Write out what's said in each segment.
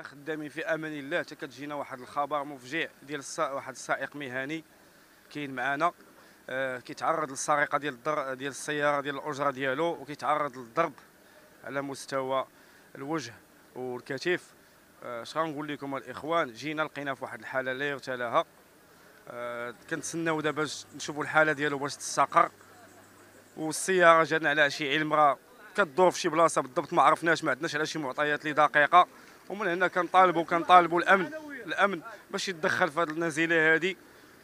كنا خدامين في امان الله حتى كتجينا واحد الخبر مفجع ديال واحد السائق مهني كاين معنا آه كيتعرض للسرقه ديال الدر ديال السياره ديال الاجره ديالو وكيتعرض للضرب على مستوى الوجه والكتف اش آه غنقول لكم الاخوان جينا لقينا في واحد الحاله لا يرتلاها آه كنتسناو دابا باش نشوفوا الحاله ديالو باش تستقر والسياره جاتنا على شي علم راه كدور في شي بلاصه بالضبط ما عرفناش ما عندناش على شي معطيات اللي دقيقه ومن هنا كنطالبوا كنطالبوا الامن الامن باش يتدخل في هذه النزيله هذه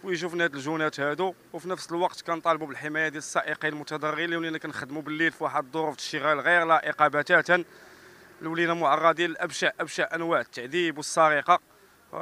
ويشوفنا هاد الجونات هادو وفي نفس الوقت كنطالبوا بالحمايه ديال السائقين المتضررين اللي ولينا كنخدموا بالليل في واحد الظروف الشغال غير لائقه بتاتا ولينا معرضين لابشع ابشع انواع التعذيب والسرقه اش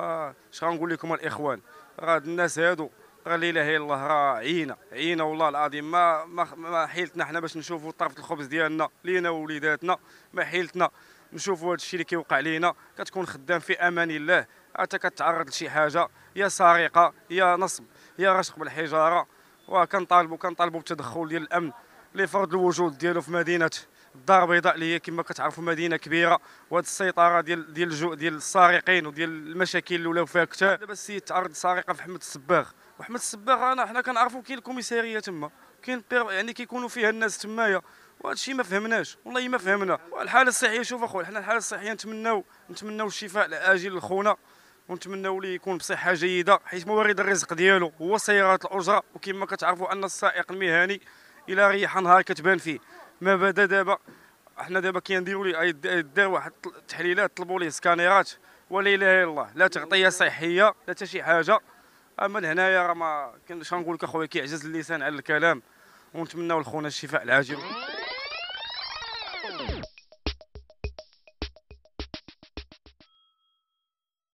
آه، غنقول لكم الاخوان راه الناس هادو راه لا اله الا الله راه عينا عينا والله العظيم ما ما, ما حيلتنا حنا باش نشوفوا طرف الخبز ديالنا لينا ووليداتنا ما حيلتنا نشوفوا هذا الشيء اللي كيوقع لينا كتكون خدام في امان الله حتى كتعرض لشي حاجه يا سرقه يا نصب يا رشق بالحجاره وكنطالبوا كنطالبوا بالتدخل ديال الامن لفرض الوجود ديالو في مدينه الدار البيضاء اللي هي كما كتعرفوا مدينه كبيره وهاد السيطره ديال ديال الجو ديال السارقين وديال المشاكل اللي ولاو فيها كثار دابا السيد تعرض لسرقه في حمد الصباغ وحمد الصباغ انا حنا كنعرفوا كاين الكوميساريه تما كاين يعني كيكونوا فيها الناس تمايا وهذا الشيء ما فهمناش والله ما فهمنا الحاله الصحيه شوف اخويا حنا الحاله الصحيه نتمناو نتمناو الشفاء العاجل لخونا ونتمناو ليه يكون بصحه جيده حيث موارد الرزق ديالو هو سيارات الاجره وكما كتعرفوا ان السائق المهني الى ريح نهار كتبان فيه ما بدا دابا حنا دابا كنديروا ليه دار واحد التحليلات طلبوا ليه سكانيرات ولا اله الا الله لا تغطيه صحيه لا حتى شي حاجه اما لهنايا راه ما كنش لك اخويا كيعجز اللسان على الكلام ونتمناو لخونا الشفاء العاجل